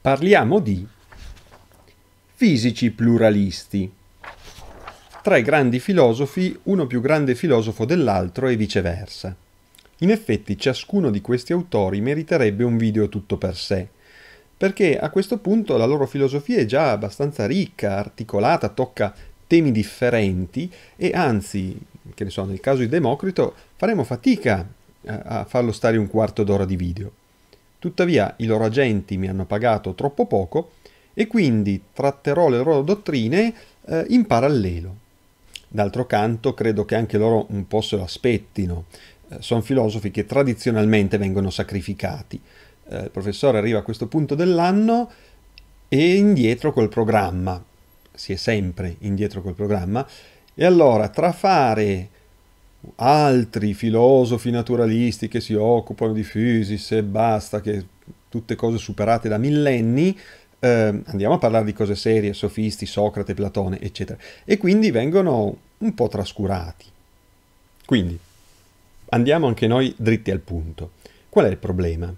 Parliamo di fisici pluralisti. Tre grandi filosofi, uno più grande filosofo dell'altro e viceversa. In effetti ciascuno di questi autori meriterebbe un video tutto per sé, perché a questo punto la loro filosofia è già abbastanza ricca, articolata, tocca temi differenti e anzi, che ne so, nel caso di Democrito faremo fatica a farlo stare un quarto d'ora di video. Tuttavia i loro agenti mi hanno pagato troppo poco e quindi tratterò le loro dottrine eh, in parallelo. D'altro canto credo che anche loro un po' se lo aspettino. Eh, sono filosofi che tradizionalmente vengono sacrificati. Eh, il professore arriva a questo punto dell'anno e indietro col programma. Si è sempre indietro col programma. E allora tra fare altri filosofi naturalisti che si occupano di fisis e basta, che tutte cose superate da millenni, eh, andiamo a parlare di cose serie, sofisti, Socrate, Platone, eccetera. E quindi vengono un po' trascurati. Quindi andiamo anche noi dritti al punto. Qual è il problema?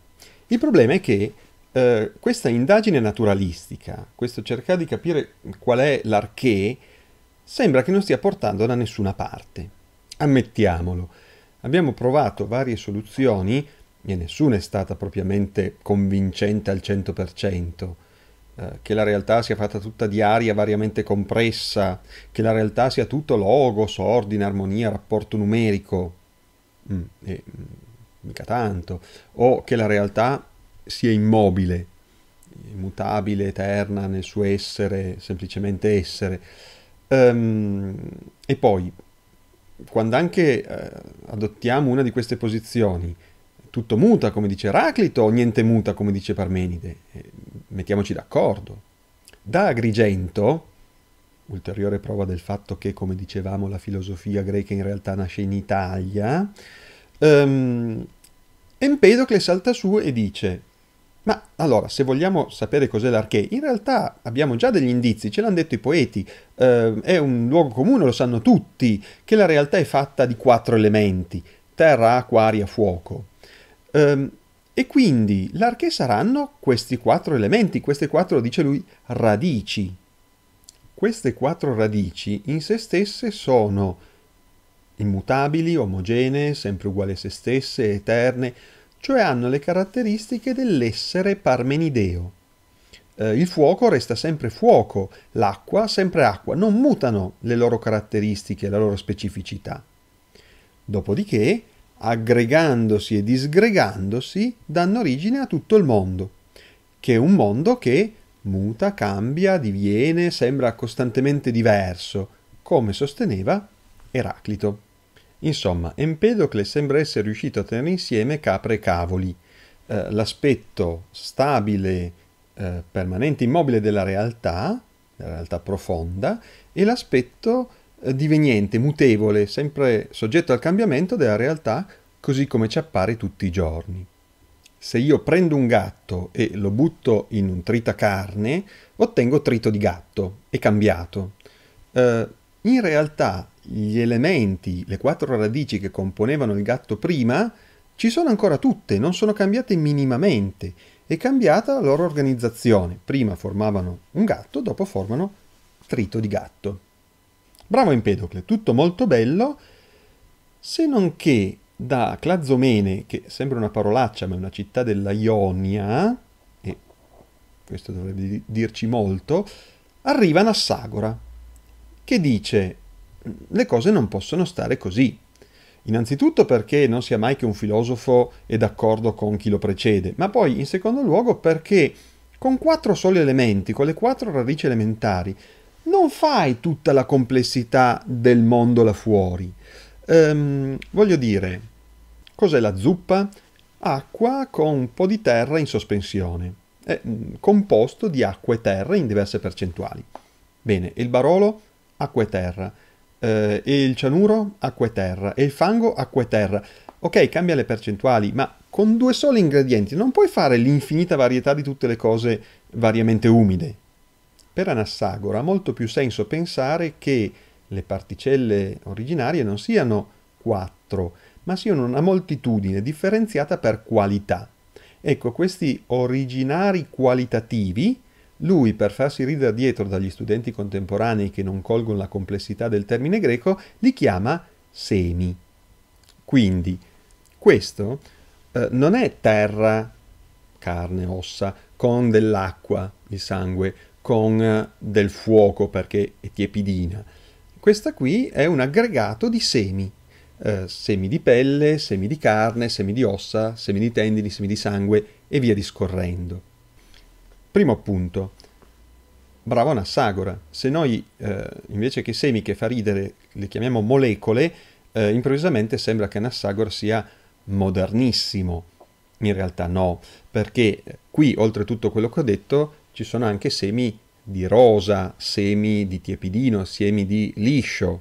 Il problema è che eh, questa indagine naturalistica, questo cercare di capire qual è l'arché, sembra che non stia portando da nessuna parte. Ammettiamolo, abbiamo provato varie soluzioni e nessuna è stata propriamente convincente al 100%. Eh, che la realtà sia fatta tutta di aria variamente compressa, che la realtà sia tutto logos, ordine, armonia, rapporto numerico, mm, e, mm, mica tanto, o che la realtà sia immobile, immutabile, eterna nel suo essere, semplicemente essere. Um, e poi quando anche eh, adottiamo una di queste posizioni, tutto muta come dice Eraclito o niente muta come dice Parmenide? Eh, mettiamoci d'accordo. Da Agrigento, ulteriore prova del fatto che, come dicevamo, la filosofia greca in realtà nasce in Italia, ehm, Empedocle salta su e dice ma allora, se vogliamo sapere cos'è l'archè, in realtà abbiamo già degli indizi, ce l'hanno detto i poeti, eh, è un luogo comune, lo sanno tutti, che la realtà è fatta di quattro elementi, terra, acqua, aria, fuoco. Eh, e quindi l'archè saranno questi quattro elementi, queste quattro, dice lui, radici. Queste quattro radici in se stesse sono immutabili, omogenee, sempre uguali a se stesse, eterne, cioè hanno le caratteristiche dell'essere parmenideo. Eh, il fuoco resta sempre fuoco, l'acqua sempre acqua, non mutano le loro caratteristiche, la loro specificità. Dopodiché, aggregandosi e disgregandosi, danno origine a tutto il mondo, che è un mondo che muta, cambia, diviene, sembra costantemente diverso, come sosteneva Eraclito. Insomma, Empedocle sembra essere riuscito a tenere insieme capre e cavoli. Eh, l'aspetto stabile, eh, permanente, immobile della realtà, della realtà profonda, e l'aspetto eh, diveniente, mutevole, sempre soggetto al cambiamento della realtà così come ci appare tutti i giorni. Se io prendo un gatto e lo butto in un tritacarne, ottengo trito di gatto, è cambiato. Eh, in realtà gli elementi, le quattro radici che componevano il gatto prima, ci sono ancora tutte, non sono cambiate minimamente, è cambiata la loro organizzazione. Prima formavano un gatto, dopo formano trito di gatto. Bravo Empedocle, tutto molto bello, se non che da Clazomene, che sembra una parolaccia ma è una città della Ionia, e questo dovrebbe dirci molto, arriva Nassagora, che dice le cose non possono stare così. Innanzitutto perché non sia mai che un filosofo è d'accordo con chi lo precede, ma poi in secondo luogo perché con quattro soli elementi, con le quattro radici elementari, non fai tutta la complessità del mondo là fuori. Ehm, voglio dire, cos'è la zuppa? Acqua con un po' di terra in sospensione, è eh, composto di acqua e terra in diverse percentuali. Bene, il barolo? Acqua e terra eh, e il cianuro acqua e terra e il fango acqua e terra. Ok, cambia le percentuali, ma con due soli ingredienti non puoi fare l'infinita varietà di tutte le cose variamente umide. Per Anassagora ha molto più senso pensare che le particelle originarie non siano quattro, ma siano una moltitudine differenziata per qualità. Ecco, questi originari qualitativi lui, per farsi ridere dietro dagli studenti contemporanei che non colgono la complessità del termine greco, li chiama semi. Quindi, questo eh, non è terra, carne, ossa, con dell'acqua, il sangue, con eh, del fuoco perché è tiepidina. Questa qui è un aggregato di semi, eh, semi di pelle, semi di carne, semi di ossa, semi di tendini, semi di sangue e via discorrendo. Primo punto, bravo Nassagora, se noi eh, invece che semi che fa ridere le chiamiamo molecole, eh, improvvisamente sembra che Nassagora sia modernissimo. In realtà no, perché qui oltre tutto quello che ho detto ci sono anche semi di rosa, semi di tiepidino, semi di liscio,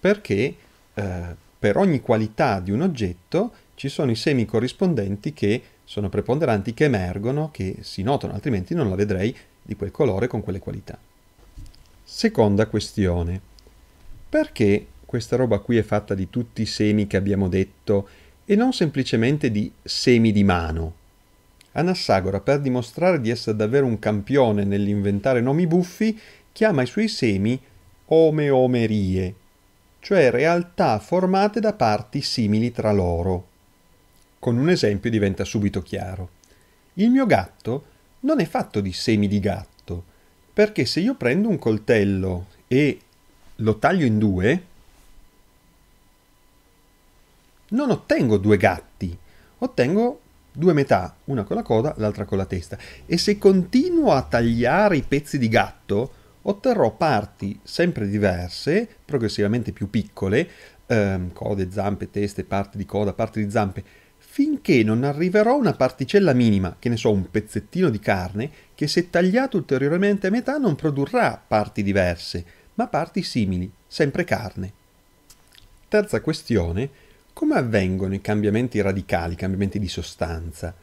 perché eh, per ogni qualità di un oggetto ci sono i semi corrispondenti che sono preponderanti che emergono, che si notano, altrimenti non la vedrei di quel colore con quelle qualità. Seconda questione. Perché questa roba qui è fatta di tutti i semi che abbiamo detto e non semplicemente di semi di mano? Anassagora, per dimostrare di essere davvero un campione nell'inventare nomi buffi, chiama i suoi semi omeomerie, cioè realtà formate da parti simili tra loro. Con un esempio diventa subito chiaro. Il mio gatto non è fatto di semi di gatto, perché se io prendo un coltello e lo taglio in due, non ottengo due gatti, ottengo due metà, una con la coda, l'altra con la testa. E se continuo a tagliare i pezzi di gatto, otterrò parti sempre diverse, progressivamente più piccole, ehm, code, zampe, teste, parti di coda, parti di zampe, finché non arriverò una particella minima, che ne so, un pezzettino di carne, che se tagliato ulteriormente a metà non produrrà parti diverse, ma parti simili, sempre carne. Terza questione, come avvengono i cambiamenti radicali, i cambiamenti di sostanza?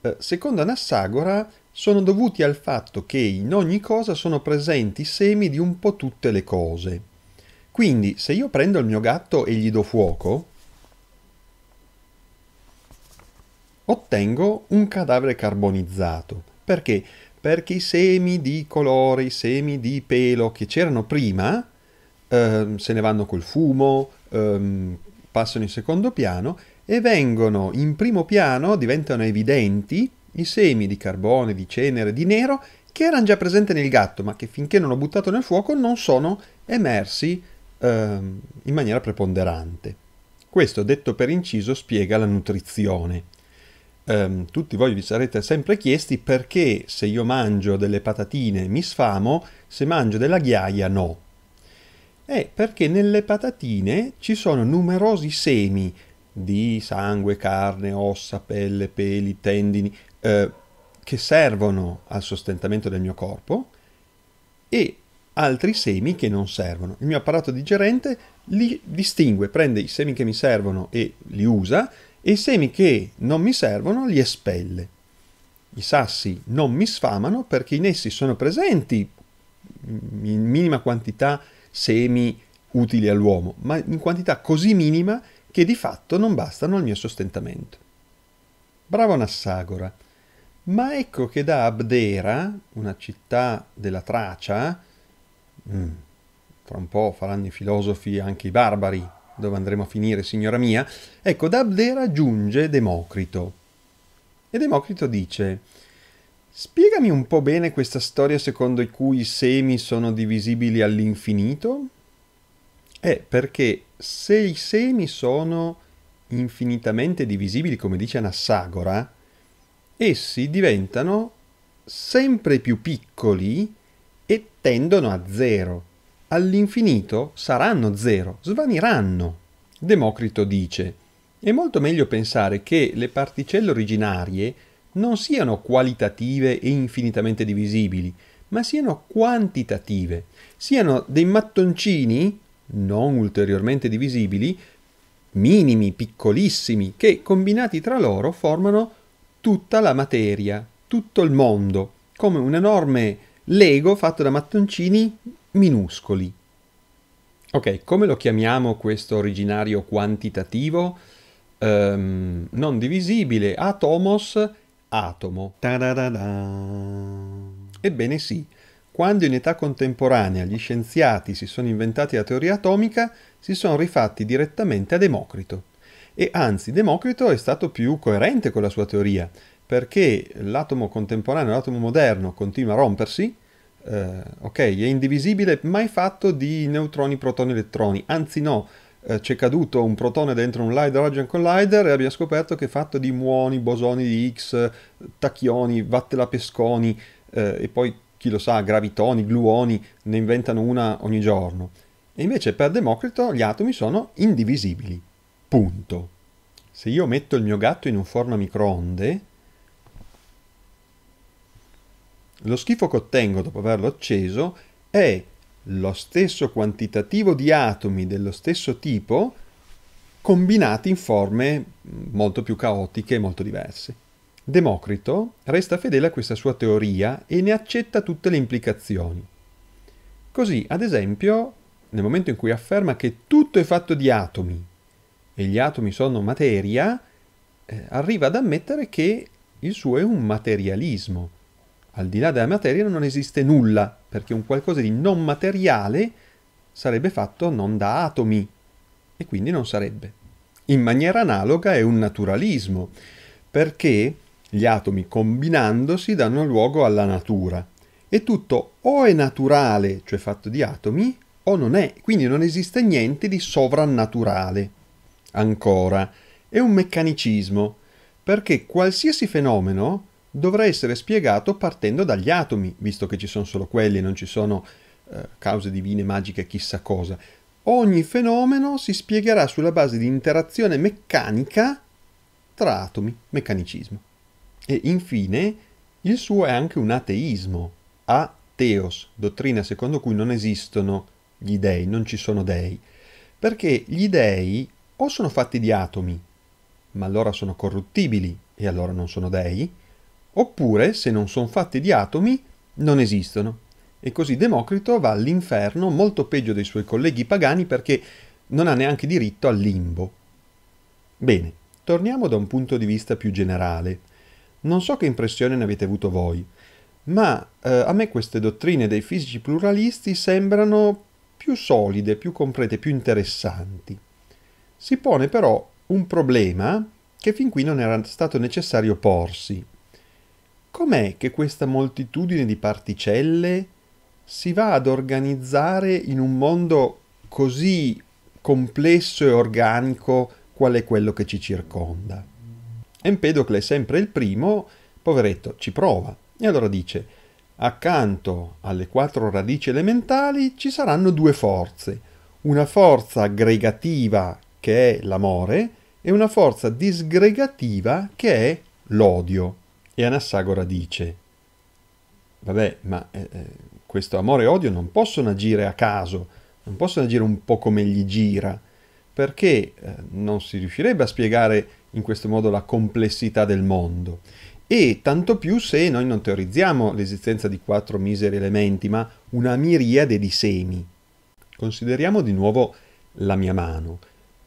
Eh, Secondo Anassagora sono dovuti al fatto che in ogni cosa sono presenti semi di un po' tutte le cose. Quindi se io prendo il mio gatto e gli do fuoco, ottengo un cadavere carbonizzato. Perché? Perché i semi di colore, i semi di pelo che c'erano prima, ehm, se ne vanno col fumo, ehm, passano in secondo piano e vengono in primo piano, diventano evidenti i semi di carbone, di cenere, di nero che erano già presenti nel gatto, ma che finché non ho buttato nel fuoco non sono emersi ehm, in maniera preponderante. Questo detto per inciso spiega la nutrizione ehm, tutti voi vi sarete sempre chiesti perché se io mangio delle patatine mi sfamo, se mangio della ghiaia no. È perché nelle patatine ci sono numerosi semi di sangue, carne, ossa, pelle, peli, tendini, eh, che servono al sostentamento del mio corpo e altri semi che non servono. Il mio apparato digerente li distingue, prende i semi che mi servono e li usa, e i semi che non mi servono li espelle. I sassi non mi sfamano perché in essi sono presenti in minima quantità semi utili all'uomo, ma in quantità così minima che di fatto non bastano al mio sostentamento. Bravo Nassagora. Ma ecco che da Abdera, una città della Tracia, mm, tra un po' faranno i filosofi anche i barbari, dove andremo a finire, signora mia, ecco, da Abdera giunge Democrito. E Democrito dice, spiegami un po' bene questa storia secondo cui i semi sono divisibili all'infinito? Eh, perché se i semi sono infinitamente divisibili, come dice Anassagora, essi diventano sempre più piccoli e tendono a zero all'infinito saranno zero, svaniranno. Democrito dice, è molto meglio pensare che le particelle originarie non siano qualitative e infinitamente divisibili, ma siano quantitative, siano dei mattoncini, non ulteriormente divisibili, minimi, piccolissimi, che combinati tra loro formano tutta la materia, tutto il mondo, come un enorme lego fatto da mattoncini minuscoli. Ok, come lo chiamiamo questo originario quantitativo? Um, non divisibile, atomos, atomo. Ta-da-da-da. Ebbene sì, quando in età contemporanea gli scienziati si sono inventati la teoria atomica, si sono rifatti direttamente a Democrito. E anzi, Democrito è stato più coerente con la sua teoria, perché l'atomo contemporaneo, l'atomo moderno, continua a rompersi, eh, ok, è indivisibile, ma è fatto di neutroni, protoni, elettroni. Anzi no, eh, c'è caduto un protone dentro un hydrogen collider e abbiamo scoperto che è fatto di muoni, bosoni di X, tacchioni, vattelapesconi eh, e poi chi lo sa, gravitoni, gluoni, ne inventano una ogni giorno. E invece per Democrito gli atomi sono indivisibili. Punto. Se io metto il mio gatto in un forno a microonde, Lo schifo che ottengo dopo averlo acceso è lo stesso quantitativo di atomi dello stesso tipo combinati in forme molto più caotiche e molto diverse. Democrito resta fedele a questa sua teoria e ne accetta tutte le implicazioni. Così, ad esempio, nel momento in cui afferma che tutto è fatto di atomi e gli atomi sono materia, eh, arriva ad ammettere che il suo è un materialismo, al di là della materia non esiste nulla, perché un qualcosa di non materiale sarebbe fatto non da atomi e quindi non sarebbe. In maniera analoga è un naturalismo, perché gli atomi combinandosi danno luogo alla natura e tutto o è naturale, cioè fatto di atomi, o non è, quindi non esiste niente di sovrannaturale. Ancora, è un meccanicismo, perché qualsiasi fenomeno dovrà essere spiegato partendo dagli atomi, visto che ci sono solo quelli, non ci sono eh, cause divine, magiche, chissà cosa. Ogni fenomeno si spiegherà sulla base di interazione meccanica tra atomi, meccanicismo. E infine, il suo è anche un ateismo, ateos, dottrina secondo cui non esistono gli dèi, non ci sono dèi, perché gli dèi o sono fatti di atomi, ma allora sono corruttibili e allora non sono dèi, oppure se non sono fatti di atomi non esistono. E così Democrito va all'inferno molto peggio dei suoi colleghi pagani perché non ha neanche diritto al limbo. Bene, torniamo da un punto di vista più generale. Non so che impressione ne avete avuto voi, ma eh, a me queste dottrine dei fisici pluralisti sembrano più solide, più complete, più interessanti. Si pone però un problema che fin qui non era stato necessario porsi com'è che questa moltitudine di particelle si va ad organizzare in un mondo così complesso e organico qual è quello che ci circonda? Empedocle è sempre il primo, poveretto, ci prova. E allora dice, accanto alle quattro radici elementali ci saranno due forze, una forza aggregativa che è l'amore e una forza disgregativa che è l'odio. E Anassagora dice, vabbè, ma eh, eh, questo amore e odio non possono agire a caso, non possono agire un po' come gli gira, perché eh, non si riuscirebbe a spiegare in questo modo la complessità del mondo. E tanto più se noi non teorizziamo l'esistenza di quattro miseri elementi, ma una miriade di semi. Consideriamo di nuovo la mia mano.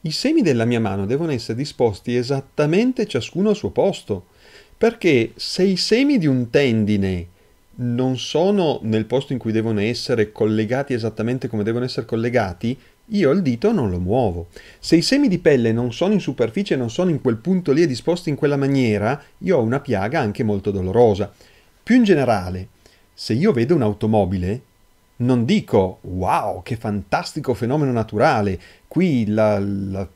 I semi della mia mano devono essere disposti esattamente ciascuno al suo posto. Perché se i semi di un tendine non sono nel posto in cui devono essere collegati esattamente come devono essere collegati, io il dito non lo muovo. Se i semi di pelle non sono in superficie, non sono in quel punto lì e disposti in quella maniera, io ho una piaga anche molto dolorosa. Più in generale, se io vedo un'automobile non dico wow, che fantastico fenomeno naturale, qui il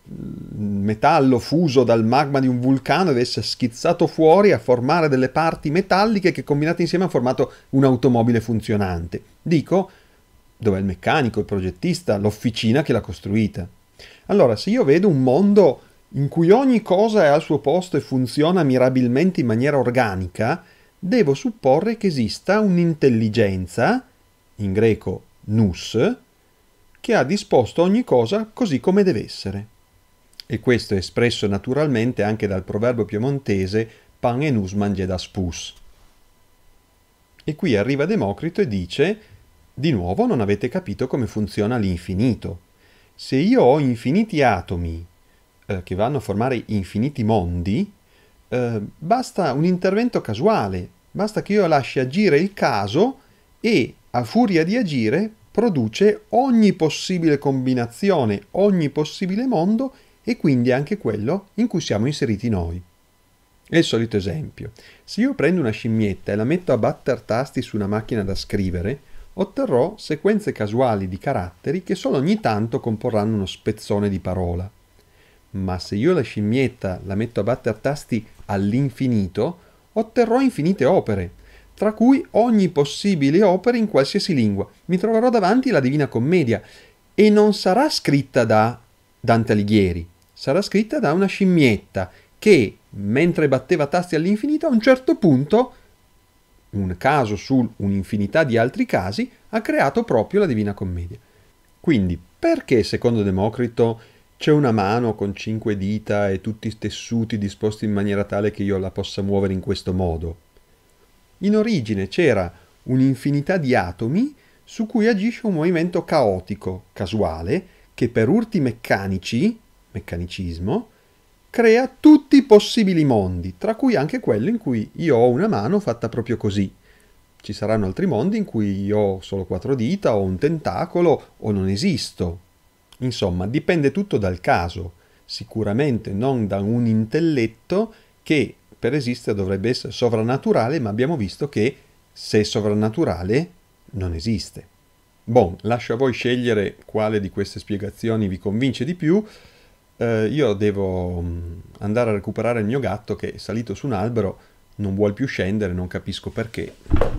metallo fuso dal magma di un vulcano deve essere schizzato fuori a formare delle parti metalliche che combinate insieme hanno formato un'automobile funzionante. Dico, dov'è il meccanico, il progettista, l'officina che l'ha costruita? Allora, se io vedo un mondo in cui ogni cosa è al suo posto e funziona mirabilmente in maniera organica, devo supporre che esista un'intelligenza in greco nous, che ha disposto ogni cosa così come deve essere. E questo è espresso naturalmente anche dal proverbio piemontese pan e nus mangedas spus. E qui arriva Democrito e dice, di nuovo non avete capito come funziona l'infinito. Se io ho infiniti atomi eh, che vanno a formare infiniti mondi, eh, basta un intervento casuale, basta che io lasci agire il caso e a furia di agire, produce ogni possibile combinazione, ogni possibile mondo e quindi anche quello in cui siamo inseriti noi. È il solito esempio. Se io prendo una scimmietta e la metto a batter tasti su una macchina da scrivere, otterrò sequenze casuali di caratteri che solo ogni tanto comporranno uno spezzone di parola. Ma se io la scimmietta la metto a batter tasti all'infinito, otterrò infinite opere, tra cui ogni possibile opera in qualsiasi lingua. Mi troverò davanti la Divina Commedia e non sarà scritta da Dante Alighieri, sarà scritta da una scimmietta che, mentre batteva tasti all'infinito, a un certo punto, un caso su un'infinità di altri casi, ha creato proprio la Divina Commedia. Quindi, perché secondo Democrito c'è una mano con cinque dita e tutti i tessuti disposti in maniera tale che io la possa muovere in questo modo? In origine c'era un'infinità di atomi su cui agisce un movimento caotico, casuale, che per urti meccanici, meccanicismo, crea tutti i possibili mondi, tra cui anche quello in cui io ho una mano fatta proprio così. Ci saranno altri mondi in cui io ho solo quattro dita, o un tentacolo o non esisto. Insomma, dipende tutto dal caso, sicuramente non da un intelletto che per esistere dovrebbe essere sovrannaturale, ma abbiamo visto che se è sovrannaturale non esiste. Bon, lascio a voi scegliere quale di queste spiegazioni vi convince di più. Eh, io devo mm, andare a recuperare il mio gatto che è salito su un albero, non vuole più scendere, non capisco perché.